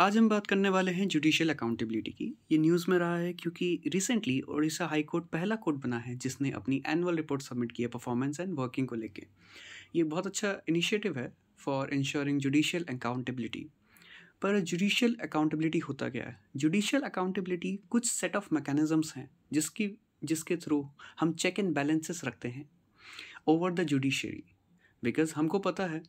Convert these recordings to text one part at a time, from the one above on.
आज हम बात करने वाले हैं जुडिशियल अकाउंटेबिलिटी की ये न्यूज़ में रहा है क्योंकि रिसेंटली ओडिशा हाई कोर्ट पहला कोर्ट बना है जिसने अपनी एनुअल रिपोर्ट सबमिट की है परफॉर्मेंस एंड वर्किंग को लेके ये बहुत अच्छा इनिशिएटिव है फॉर इंश्योरिंग जुडिशियल अकाउंटेबिलिटी पर जुडिशियल अकाउंटेबिलिटी होता क्या है जुडिशियल अकाउंटेबिलिटी कुछ सेट ऑफ मैकेनिज़म्स हैं जिसकी जिसके थ्रू हम चेक एंड बैलेंसेस रखते हैं ओवर द जुडिशरी बिकॉज हमको पता है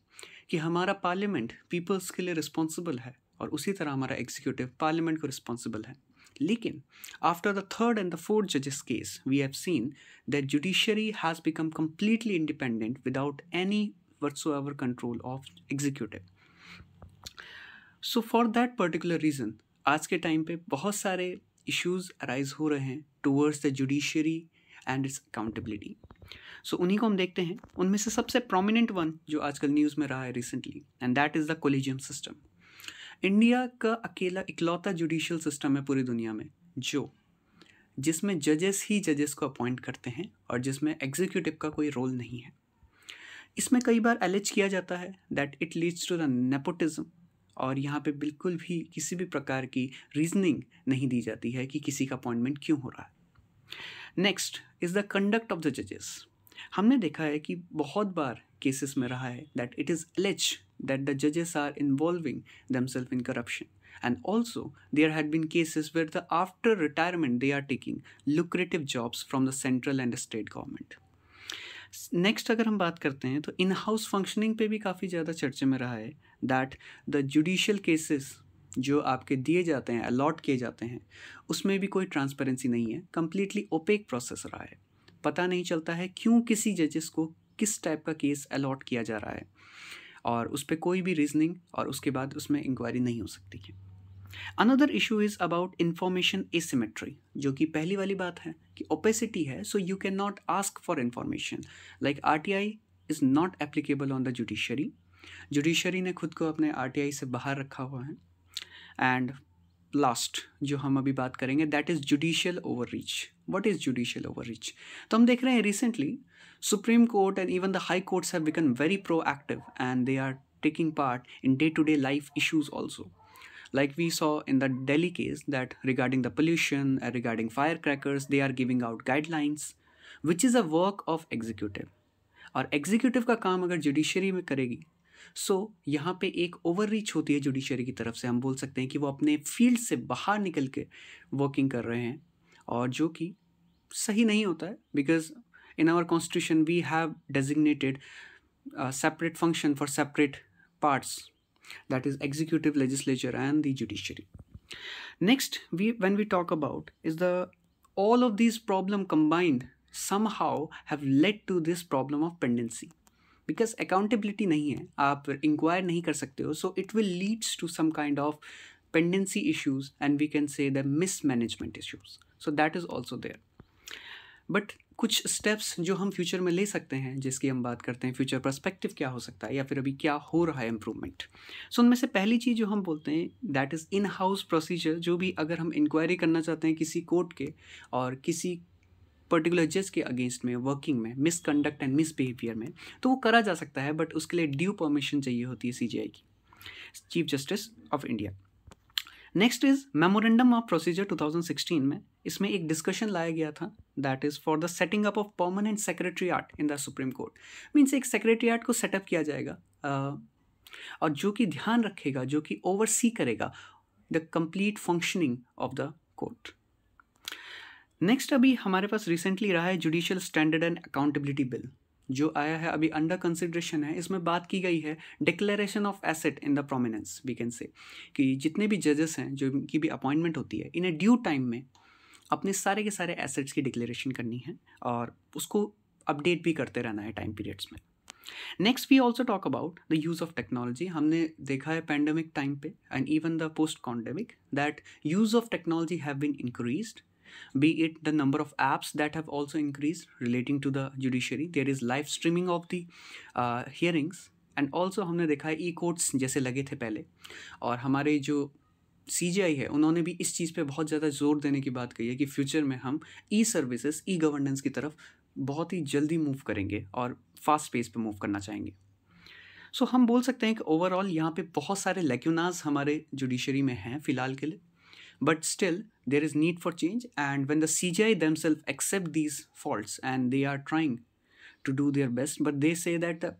कि हमारा पार्लियामेंट पीपल्स के लिए रिस्पॉन्सिबल है और उसी तरह हमारा एग्जीक्यूटिव पार्लियामेंट को रिस्पॉन्सिबल है लेकिन after the third and the fourth जजेस case we have seen that judiciary has become completely independent without any ever control of executive so for that particular reason आज के टाइम पे बहुत सारे issues arise हो रहे हैं towards the judiciary and its accountability so उन्हीं को हम देखते हैं उनमें से सबसे प्रोमिनेंट वन जो आजकल न्यूज़ में रहा है recently and that is the collegium system India का अकेला इकलौता जुडिशल सिस्टम है पूरी दुनिया में जो जिसमें जजेस ही जजेस को अपॉइंट करते हैं और जिसमें एग्जीक्यूटिव का कोई रोल नहीं है इसमें कई बार एलेज किया जाता है that it leads to the nepotism और यहाँ पे बिल्कुल भी किसी भी प्रकार की रीजनिंग नहीं दी जाती है कि किसी का अपॉइंटमेंट क्यों हो रहा है next is the conduct of the जजेस हमने देखा है कि बहुत बार केसेस में रहा है that it is allege that the judges are involving themselves in corruption. And also, there had been cases where the after retirement they are taking lucrative jobs from the central and the state government. Next अगर हम बात करते हैं तो in house functioning पे भी काफ़ी ज़्यादा चर्चे में रहा है दैट द जुडिशल केसेस जो आपके दिए जाते हैं अलॉट किए जाते हैं उसमें भी कोई ट्रांसपेरेंसी नहीं है कम्प्लीटली ओपेक प्रोसेस रहा है पता नहीं चलता है क्यों किसी जजेस को किस टाइप का केस अलॉट किया जा रहा है और उस पर कोई भी रीजनिंग और उसके बाद उसमें इंक्वायरी नहीं हो सकती है another issue is about information asymmetry जो कि पहली वाली बात है कि ओपेसिटी है so you can not ask for information like R T I is not applicable on the judiciary judiciary ने खुद को अपने आर टी आई से बाहर रखा हुआ है एंड लास्ट जो हम अभी बात करेंगे that is judicial over reach what is judicial over reach तो हम देख रहे हैं recently Supreme Court and even the High Courts have become very proactive and they are taking part in day to day life issues also. Like we saw in the Delhi case, that regarding the pollution, uh, regarding firecrackers, they are giving out guidelines, which is a work of executive. और executive का काम अगर judiciary में करेगी सो so, यहाँ पे एक over reach होती है जुडिशरी की तरफ से हम बोल सकते हैं कि वो अपने फील्ड से बाहर निकल के वर्किंग कर रहे हैं और जो कि सही नहीं होता है because in our constitution we have designated a separate function for separate parts that is executive legislature and the judiciary next we when we talk about is the all of these problem combined somehow have led to this problem of pendency because accountability नहीं है आप inquire नहीं कर सकते हो so it will leads to some kind of pendency issues, and we can say the mismanagement issues. So that is also there. But कुछ steps जो हम फ्यूचर में ले सकते हैं जिसकी हम बात करते हैं फ्यूचर परस्पेक्टिव क्या हो सकता है या फिर अभी क्या हो रहा है इम्प्रूवमेंट सो उनमें से पहली चीज़ जो हम बोलते हैं that is in house procedure जो भी अगर हम इंक्वायरी करना चाहते हैं किसी कोर्ट के और किसी पर्टिकुलर जज के अगेंस्ट में वर्किंग में मिसकंडक्ट एंड मिसबिहेवियर में तो वो करा जा सकता है बट उसके लिए ड्यू परमिशन चाहिए होती है सी की chief justice of India next is memorandum of procedure 2016 में इसमें एक डिस्कशन लाया गया था that is for the setting up of permanent secretariat in the supreme court means एक सेक्रेटरी आर्ट को सेटअप किया जाएगा और जो कि ध्यान रखेगा जो कि ओवरसी करेगा the complete functioning of the court next अभी हमारे पास रिसेंटली रहा है judicial standard and accountability bill जो आया है अभी अंडर कंसिड्रेशन है इसमें बात की गई है declaration of asset in the prominence we can say कि जितने भी जजेस हैं जो इनकी भी अपॉइंटमेंट होती है इन्हें ड्यू टाइम में अपने सारे के सारे एसेट्स की डिक्लेरेशन करनी है और उसको अपडेट भी करते रहना है टाइम पीरियड्स में next we also talk about the use of technology हमने देखा है पैंडमिक टाइम पे and even the post pandemic that use of technology have been increased be it the number of apps that have also increased relating to the judiciary there is live streaming of the uh, hearings and also हमने देखा है ई courts जैसे लगे थे पहले और हमारे जो सी जी आई है उन्होंने भी इस चीज़ पर बहुत ज़्यादा जोर देने की बात कही है कि फ्यूचर में हम ई सर्विसेज ई गवर्नेंस की तरफ बहुत ही जल्दी मूव करेंगे और फास्ट पेस पर मूव करना चाहेंगे सो so, हम बोल सकते हैं कि ओवरऑल यहाँ पे बहुत सारे लेक्यूनाज हमारे जुडिशरी में हैं फ़िलहाल के लिए but still there is need for change and when the cgi themselves accept these faults and they are trying to do their best but they say that the uh,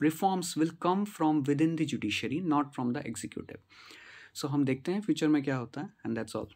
reforms will come from within the judiciary not from the executive so hum dekhte hain future mein kya hota hai and that's all